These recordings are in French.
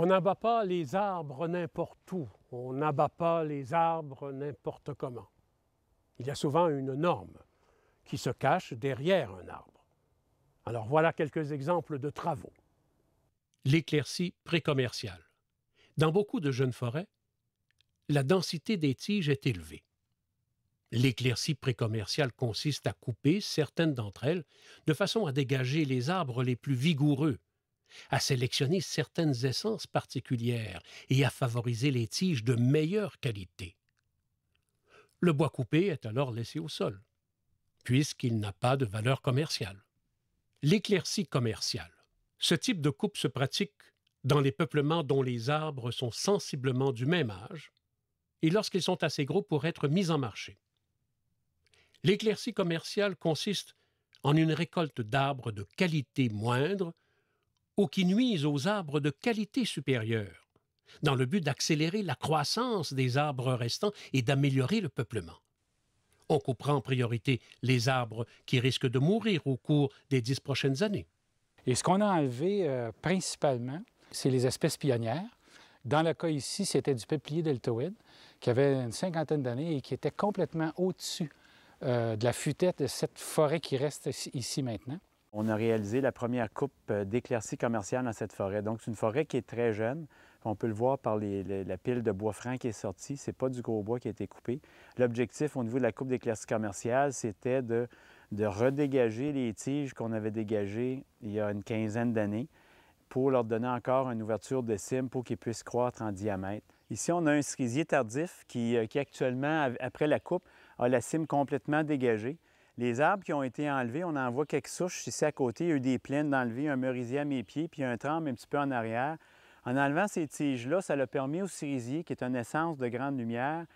On n'abat pas les arbres n'importe où, on n'abat pas les arbres n'importe comment. Il y a souvent une norme qui se cache derrière un arbre. Alors voilà quelques exemples de travaux. L'éclaircie précommerciale. Dans beaucoup de jeunes forêts, la densité des tiges est élevée. L'éclaircie précommerciale consiste à couper certaines d'entre elles de façon à dégager les arbres les plus vigoureux à sélectionner certaines essences particulières et à favoriser les tiges de meilleure qualité. Le bois coupé est alors laissé au sol, puisqu'il n'a pas de valeur commerciale. L'éclaircie commerciale. Ce type de coupe se pratique dans les peuplements dont les arbres sont sensiblement du même âge et lorsqu'ils sont assez gros pour être mis en marché. L'éclaircie commerciale consiste en une récolte d'arbres de qualité moindre ou qui nuisent aux arbres de qualité supérieure, dans le but d'accélérer la croissance des arbres restants et d'améliorer le peuplement. On coupera en priorité les arbres qui risquent de mourir au cours des dix prochaines années. Et ce qu'on a enlevé euh, principalement, c'est les espèces pionnières. Dans le cas ici, c'était du peuplier deltoïde qui avait une cinquantaine d'années et qui était complètement au-dessus euh, de la futette de cette forêt qui reste ici maintenant. On a réalisé la première coupe euh, d'éclaircies commerciale dans cette forêt. Donc, c'est une forêt qui est très jeune. On peut le voir par la pile de bois franc qui est sortie. n'est pas du gros bois qui a été coupé. L'objectif au niveau de la coupe d'éclaircies commerciale, c'était de, redégager les tiges qu'on avait dégagées il y a une quinzaine d'années pour leur donner encore une ouverture de cime pour qu'ils puissent croître en diamètre. Ici, on a un cerisier tardif qui, euh, qui, actuellement, après la coupe, a la cime complètement dégagée. Les arbres qui ont été enlevés, on en voit quelques souches ici à côté. Il y a eu des plaines d'enlever, un merisier à mes pieds, puis un tremble un petit peu en arrière. En enlevant ces tiges-là, ça a permis au cerisier, qui est une essence de grande lumière,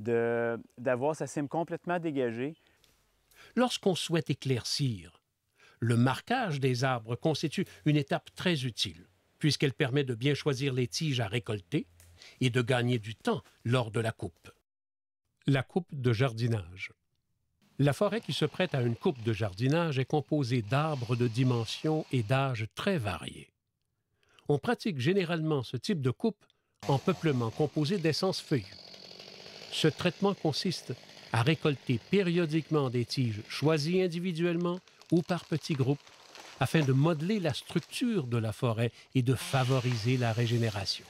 d'avoir sa cime complètement dégagée. Lorsqu'on souhaite éclaircir, le marquage des arbres constitue une étape très utile, puisqu'elle permet de bien choisir les tiges à récolter et de gagner du temps lors de la coupe. La coupe de jardinage. La forêt qui se prête à une coupe de jardinage est composée d'arbres de dimensions et d'âges très variés. On pratique généralement ce type de coupe en peuplement composé d'essences feuillues. Ce traitement consiste à récolter périodiquement des tiges choisies individuellement ou par petits groupes afin de modeler la structure de la forêt et de favoriser la régénération.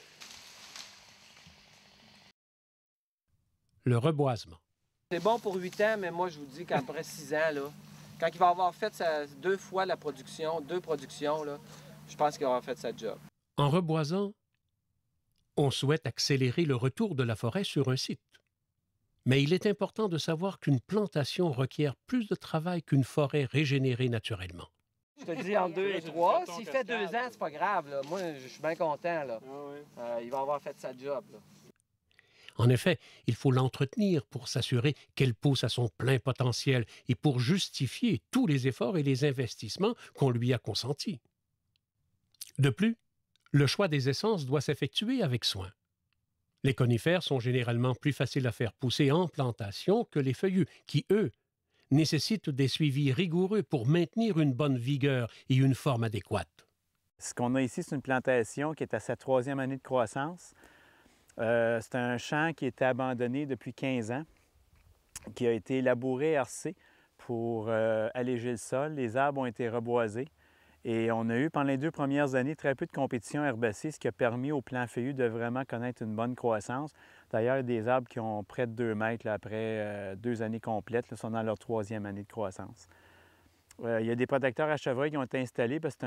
Le reboisement. C'est bon pour huit ans, mais moi, je vous dis qu'après 6 ans, quand il va avoir fait deux fois la production, deux productions, je pense qu'il aura fait sa job. En reboisant, on souhaite accélérer le retour de la forêt sur un site. Mais il est important de savoir qu'une plantation requiert plus de travail qu'une forêt régénérée naturellement. Je te dis en deux et trois. S'il fait deux ans, c'est pas grave. Moi, je suis bien content. Ah euh, il va avoir fait sa job. En effet, il faut l'entretenir pour s'assurer qu'elle pousse à son plein potentiel et pour justifier tous les efforts et les investissements qu'on lui a consentis. De plus, le choix des essences doit s'effectuer avec soin. Les conifères sont généralement plus faciles à faire pousser en plantation que les feuillus, qui, eux, nécessitent des suivis rigoureux pour maintenir une bonne vigueur et une forme adéquate. Ce qu'on a ici, c'est une plantation qui est à sa troisième année de croissance. Euh, c'est un champ qui était abandonné depuis 15 ans, qui a été labouré, arcé pour euh, alléger le sol. Les arbres ont été reboisés. Et on a eu pendant les deux premières années très peu de compétition herbacée, ce qui a permis aux plants feuillus de vraiment connaître une bonne croissance. D'ailleurs, des arbres qui ont près de 2 mètres après euh, deux années complètes sont dans leur troisième année de croissance. il y a des protecteurs à chevreuil qui ont été installés parce que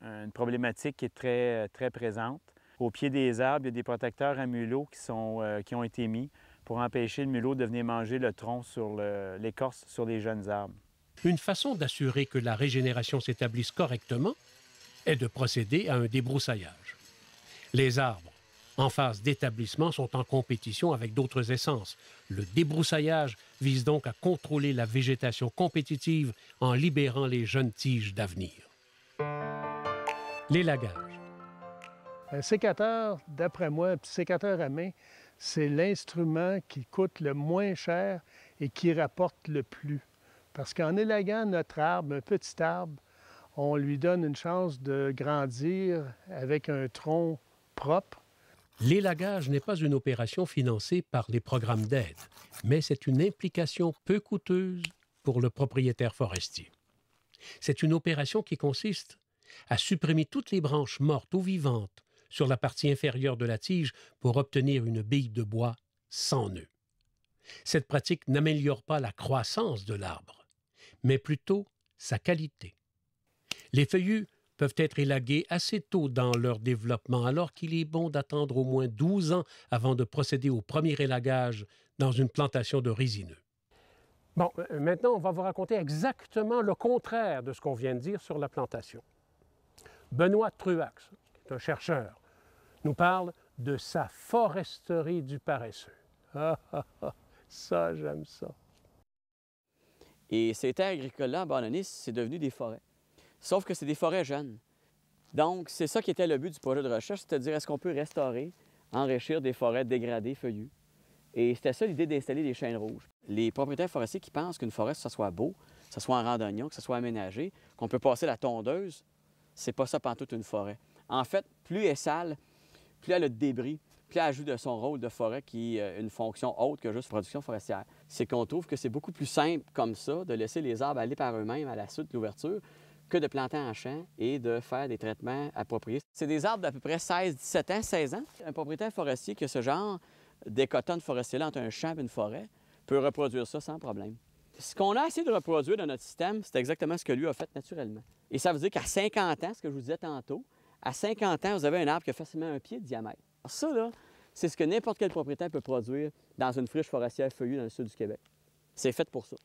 c'est une problématique qui est très présente. Au pied des arbres, il y a des protecteurs à mulot qui, sont, euh, qui ont été mis pour empêcher le mulot de venir manger le tronc sur l'écorce sur les jeunes arbres. Une façon d'assurer que la régénération s'établisse correctement est de procéder à un débroussaillage. Les arbres en phase d'établissement sont en compétition avec d'autres essences. Le débroussaillage vise donc à contrôler la végétation compétitive en libérant les jeunes tiges d'avenir. Les lagages. Un euh, sécateur, d'après moi, un petit sécateur à main, c'est l'instrument qui coûte le moins cher et qui rapporte le plus. Parce qu'en élaguant notre arbre, un petit arbre, on lui donne une chance de grandir avec un tronc propre. L'élagage n'est pas une opération financée par les programmes d'aide, mais c'est une implication peu coûteuse pour le propriétaire forestier. C'est une opération qui consiste à supprimer toutes les branches mortes ou vivantes sur la partie inférieure de la tige pour obtenir une bille de bois sans nœud. Cette pratique n'améliore pas la croissance de l'arbre, mais plutôt sa qualité. Les feuillus peuvent être élagués assez tôt dans leur développement, alors qu'il est bon d'attendre au moins 12 ans avant de procéder au premier élagage dans une plantation de résineux. Bon, euh, maintenant, on va vous raconter exactement le contraire de ce qu'on vient de dire sur la plantation. Benoît Truax, un chercheur, nous parle de sa foresterie du paresseux. Ah, ah, ah, ça, j'aime ça. Et ces terres agricoles-là, abandonnées, c'est devenu des forêts. Sauf que c'est des forêts jeunes. Donc, c'est ça qui était le but du projet de recherche, c'est-à-dire est-ce qu'on peut restaurer, enrichir des forêts dégradées, feuillues. Et c'était ça l'idée d'installer des chaînes rouges. Les propriétaires forestiers qui pensent qu'une forêt, ça soit beau, que ça soit en randonnion, que ce soit aménagé, qu'on peut passer la tondeuse, c'est pas ça toute une forêt. En fait, plus elle est sale, plus elle a de débris, plus elle ajoute de son rôle de forêt qui a euh, une fonction autre que juste production forestière. C'est qu'on trouve que c'est beaucoup plus simple comme ça de laisser les arbres aller par eux-mêmes à la suite de l'ouverture que de planter en champ et de faire des traitements appropriés. C'est des arbres d'à peu près 16, 17 ans, 16 ans. Un propriétaire forestier qui a ce genre d'écotone forestier entre un champ et une forêt peut reproduire ça sans problème. Ce qu'on a essayé de reproduire dans notre système, c'est exactement ce que lui a fait naturellement. Et ça veut dire qu'à 50 ans, ce que je vous disais tantôt, à 50 ans, vous avez un arbre qui a facilement un pied de diamètre. Alors ça, là, c'est ce que n'importe quel propriétaire peut produire dans une friche forestière feuillue dans le sud du Québec. C'est fait pour ça.